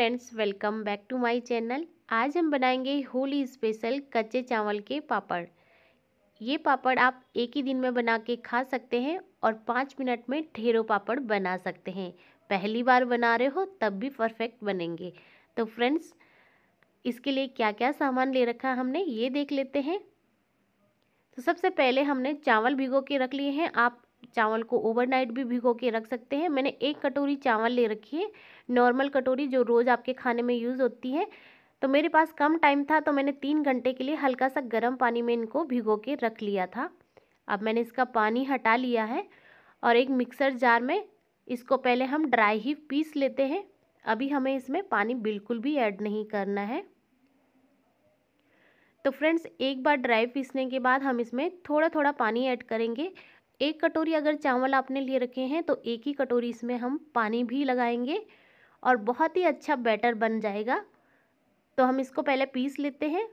friends welcome back to my channel आज हम बनाएंगे होली स्पेशल कच्चे चावल के पापड़ ये पापड़ आप एक ही दिन में बना के खा सकते हैं और पाँच मिनट में ढेरों पापड़ बना सकते हैं पहली बार बना रहे हो तब भी परफेक्ट बनेंगे तो फ्रेंड्स इसके लिए क्या क्या सामान ले रखा हमने ये देख लेते हैं तो सबसे पहले हमने चावल भिगो के रख लिए हैं आप चावल को ओवरनाइट भी भिगो के रख सकते हैं मैंने एक कटोरी चावल ले रखी है नॉर्मल कटोरी जो रोज़ आपके खाने में यूज़ होती है तो मेरे पास कम टाइम था तो मैंने तीन घंटे के लिए हल्का सा गर्म पानी में इनको भिगो के रख लिया था अब मैंने इसका पानी हटा लिया है और एक मिक्सर जार में इसको पहले हम ड्राई ही पीस लेते हैं अभी हमें इसमें पानी बिल्कुल भी ऐड नहीं करना है तो फ्रेंड्स एक बार ड्राई पीसने के बाद हम इसमें थोड़ा थोड़ा पानी ऐड करेंगे एक कटोरी अगर चावल आपने लिए रखे हैं तो एक ही कटोरी इसमें हम पानी भी लगाएंगे और बहुत ही अच्छा बैटर बन जाएगा तो हम इसको पहले पीस लेते हैं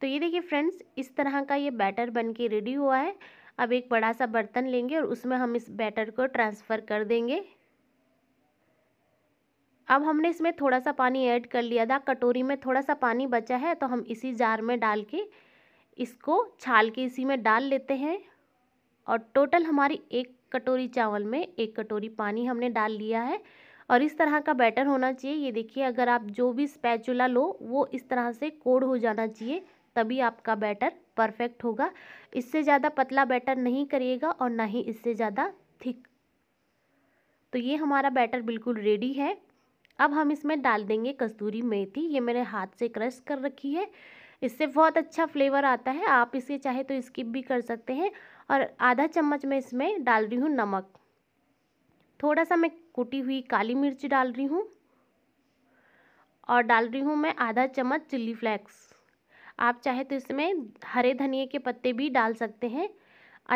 तो ये देखिए फ्रेंड्स इस तरह का ये बैटर बन के रेडी हुआ है अब एक बड़ा सा बर्तन लेंगे और उसमें हम इस बैटर को ट्रांसफ़र कर देंगे अब हमने इसमें थोड़ा सा पानी ऐड कर लिया था कटोरी में थोड़ा सा पानी बचा है तो हम इसी जार में डाल के इसको छाल के इसी में डाल लेते हैं और टोटल हमारी एक कटोरी चावल में एक कटोरी पानी हमने डाल लिया है और इस तरह का बैटर होना चाहिए ये देखिए अगर आप जो भी स्पैचुला लो वो इस तरह से कोड हो जाना चाहिए तभी आपका बैटर परफेक्ट होगा इससे ज़्यादा पतला बैटर नहीं करिएगा और ना ही इससे ज़्यादा थिक तो ये हमारा बैटर बिल्कुल रेडी है अब हम इसमें डाल देंगे कस्तूरी मेथी ये मेरे हाथ से क्रश कर रखी है इससे बहुत अच्छा फ्लेवर आता है आप इसे चाहे तो स्किप भी कर सकते हैं और आधा चम्मच मैं इसमें डाल रही हूँ नमक थोड़ा सा मैं कुटी हुई काली मिर्च डाल रही हूँ और डाल रही हूँ मैं आधा चम्मच चिल्ली फ्लेक्स आप चाहे तो इसमें हरे धनिए के पत्ते भी डाल सकते हैं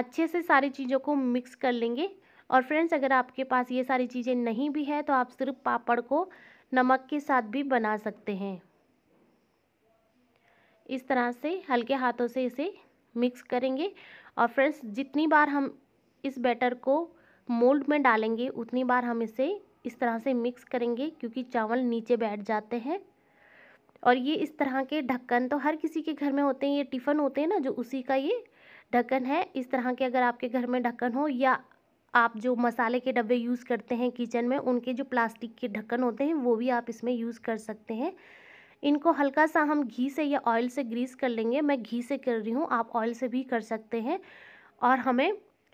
अच्छे से सारी चीज़ों को मिक्स कर लेंगे और फ्रेंड्स अगर आपके पास ये सारी चीज़ें नहीं भी है तो आप सिर्फ पापड़ को नमक के साथ भी बना सकते हैं इस तरह से हल्के हाथों से इसे मिक्स करेंगे और फ्रेंड्स जितनी बार हम इस बैटर को मोल्ड में डालेंगे उतनी बार हम इसे इस तरह से मिक्स करेंगे क्योंकि चावल नीचे बैठ जाते हैं और ये इस तरह के ढक्कन तो हर किसी के घर में होते हैं ये टिफ़न होते हैं ना जो उसी का ये ढक्कन है इस तरह के अगर आपके घर में ढक्कन हो या आप जो मसाले के डब्बे यूज़ करते हैं किचन में उनके जो प्लास्टिक के ढक्कन होते हैं वो भी आप इसमें यूज़ कर सकते हैं इनको हल्का सा हम घी से या ऑयल से ग्रीस कर लेंगे मैं घी से कर रही हूँ आप ऑयल से भी कर सकते हैं और हमें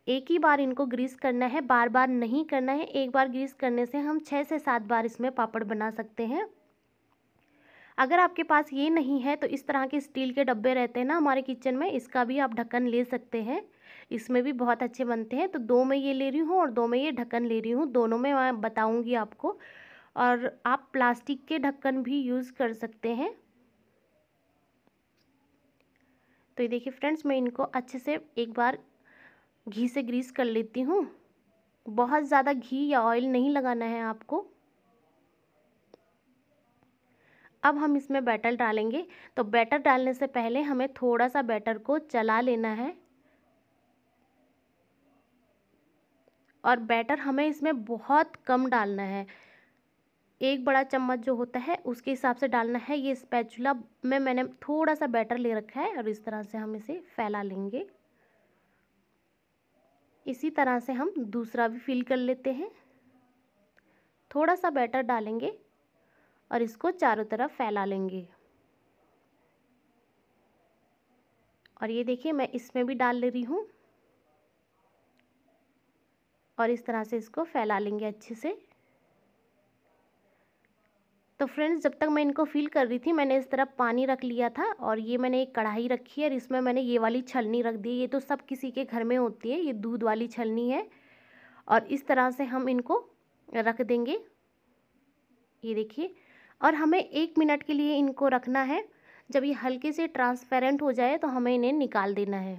एक ही बार इनको ग्रीस करना है बार बार नहीं करना है एक बार ग्रीस करने से हम छः से सात बार इसमें पापड़ बना सकते हैं अगर आपके पास ये नहीं है तो इस तरह के स्टील के डब्बे रहते हैं ना हमारे किचन में इसका भी आप ढक्कन ले सकते हैं इसमें भी बहुत अच्छे बनते हैं तो दो में ये ले रही हूँ और दो में ये ढक्कन ले रही हूँ दोनों में मैं बताऊँगी आपको और आप प्लास्टिक के ढक्कन भी यूज़ कर सकते हैं तो ये देखिए फ्रेंड्स मैं इनको अच्छे से एक बार घी से ग्रीस कर लेती हूँ बहुत ज़्यादा घी या ऑयल नहीं लगाना है आपको अब हम इसमें बैटर डालेंगे तो बैटर डालने से पहले हमें थोड़ा सा बैटर को चला लेना है और बैटर हमें इसमें बहुत कम डालना है एक बड़ा चम्मच जो होता है उसके हिसाब से डालना है ये स्पैचुला में मैंने थोड़ा सा बैटर ले रखा है और इस तरह से हम इसे फैला लेंगे इसी तरह से हम दूसरा भी फिल कर लेते हैं थोड़ा सा बैटर डालेंगे और इसको चारों तरफ फैला लेंगे और ये देखिए मैं इसमें भी डाल ले रही हूँ और इस तरह से इसको फैला लेंगे अच्छे से तो फ्रेंड्स जब तक मैं इनको फिल कर रही थी मैंने इस तरफ पानी रख लिया था और ये मैंने एक कढ़ाई रखी है और इसमें मैंने ये वाली छलनी रख दी ये तो सब किसी के घर में होती है ये दूध वाली छलनी है और इस तरह से हम इनको रख देंगे ये देखिए और हमें एक मिनट के लिए इनको रखना है जब ये हल्के से ट्रांसपेरेंट हो जाए तो हमें इन्हें निकाल देना है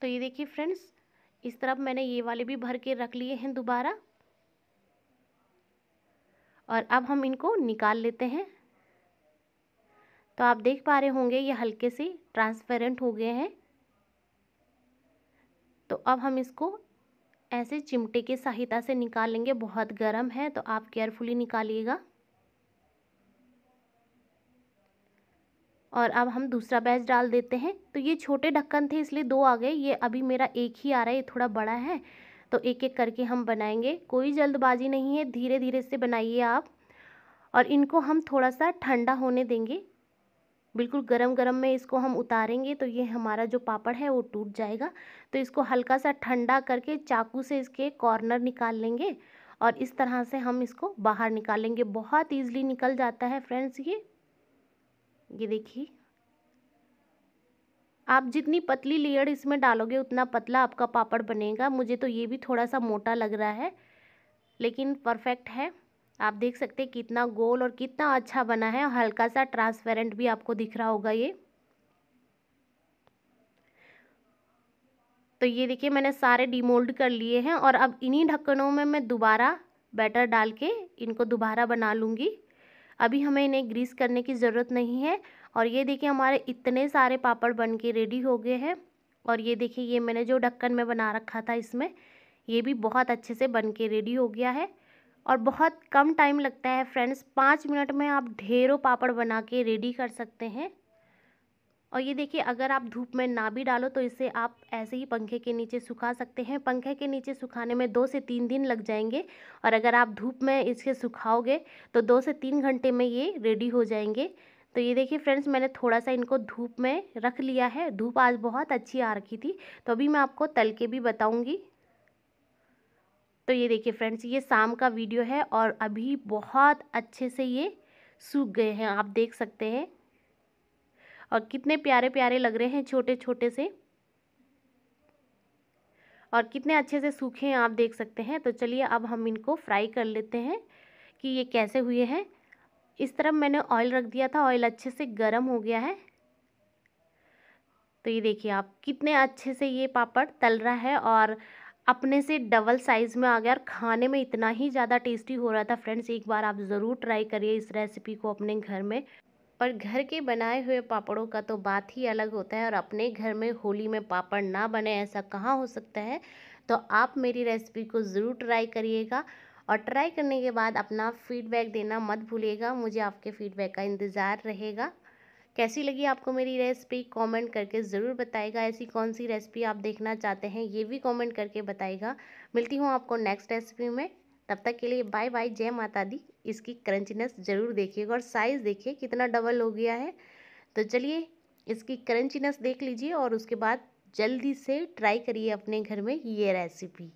तो ये देखिए फ्रेंड्स इस तरफ मैंने ये वाले भी भर के रख लिए हैं दोबारा और अब हम इनको निकाल लेते हैं तो आप देख पा रहे होंगे ये हल्के से ट्रांसपेरेंट हो गए हैं तो अब हम इसको ऐसे चिमटे की सहायता से निकालेंगे बहुत गर्म है तो आप केयरफुली निकालिएगा और अब हम दूसरा बैच डाल देते हैं तो ये छोटे ढक्कन थे इसलिए दो आ गए ये अभी मेरा एक ही आ रहा है ये थोड़ा बड़ा है तो एक एक करके हम बनाएंगे कोई जल्दबाजी नहीं है धीरे धीरे से बनाइए आप और इनको हम थोड़ा सा ठंडा होने देंगे बिल्कुल गरम गरम में इसको हम उतारेंगे तो ये हमारा जो पापड़ है वो टूट जाएगा तो इसको हल्का सा ठंडा करके चाकू से इसके कॉर्नर निकाल लेंगे और इस तरह से हम इसको बाहर निकालेंगे बहुत ईजिली निकल जाता है फ्रेंड्स ये ये देखिए आप जितनी पतली लेयर इसमें डालोगे उतना पतला आपका पापड़ बनेगा मुझे तो ये भी थोड़ा सा मोटा लग रहा है लेकिन परफेक्ट है आप देख सकते हैं कितना गोल और कितना अच्छा बना है हल्का सा ट्रांसपेरेंट भी आपको दिख रहा होगा ये तो ये देखिए मैंने सारे डिमोल्ड कर लिए हैं और अब इन्हीं ढक्कनों में मैं दोबारा बैटर डाल के इनको दोबारा बना लूँगी अभी हमें इन्हें ग्रीस करने की ज़रूरत नहीं है और ये देखिए हमारे इतने सारे पापड़ बन के रेडी हो गए हैं और ये देखिए ये मैंने जो ढक्कन में बना रखा था इसमें ये भी बहुत अच्छे से बन के रेडी हो गया है और बहुत कम टाइम लगता है फ्रेंड्स पाँच मिनट में आप ढेरों पापड़ बना के रेडी कर सकते हैं और ये देखिए अगर आप धूप में ना भी डालो तो इसे आप ऐसे ही पंखे के नीचे सुखा सकते हैं पंखे के नीचे सुखाने में दो से तीन दिन लग जाएंगे और अगर आप धूप में इसे सुखाओगे तो दो से तीन घंटे में ये रेडी हो जाएंगे तो ये देखिए फ्रेंड्स मैंने थोड़ा सा इनको धूप में रख लिया है धूप आज बहुत अच्छी आ रखी थी तो अभी मैं आपको तल के भी बताऊँगी तो ये देखिए फ्रेंड्स ये शाम का वीडियो है और अभी बहुत अच्छे से ये सूख गए हैं आप देख सकते हैं और कितने प्यारे प्यारे लग रहे हैं छोटे छोटे से और कितने अच्छे से सूखे हैं आप देख सकते हैं तो चलिए अब हम इनको फ्राई कर लेते हैं कि ये कैसे हुए हैं इस तरफ मैंने ऑयल रख दिया था ऑयल अच्छे से गर्म हो गया है तो ये देखिए आप कितने अच्छे से ये पापड़ तल रहा है और अपने से डबल साइज़ में आ गया और खाने में इतना ही ज़्यादा टेस्टी हो रहा था फ्रेंड्स एक बार आप ज़रूर ट्राई करिए इस रेसिपी को अपने घर में पर घर के बनाए हुए पापड़ों का तो बात ही अलग होता है और अपने घर में होली में पापड़ ना बने ऐसा कहाँ हो सकता है तो आप मेरी रेसिपी को ज़रूर ट्राई करिएगा और ट्राई करने के बाद अपना फीडबैक देना मत भूलिएगा मुझे आपके फीडबैक का इंतज़ार रहेगा कैसी लगी आपको मेरी रेसिपी कमेंट करके ज़रूर बताएगा ऐसी कौन सी रेसिपी आप देखना चाहते हैं ये भी कमेंट करके बताएगा मिलती हूँ आपको नेक्स्ट रेसिपी में तब तक के लिए बाय बाय जय माता दी इसकी क्रंचनेस ज़रूर देखिएगा और साइज़ देखिए कितना डबल हो गया है तो चलिए इसकी क्रंचनेस देख लीजिए और उसके बाद जल्दी से ट्राई करिए अपने घर में ये रेसिपी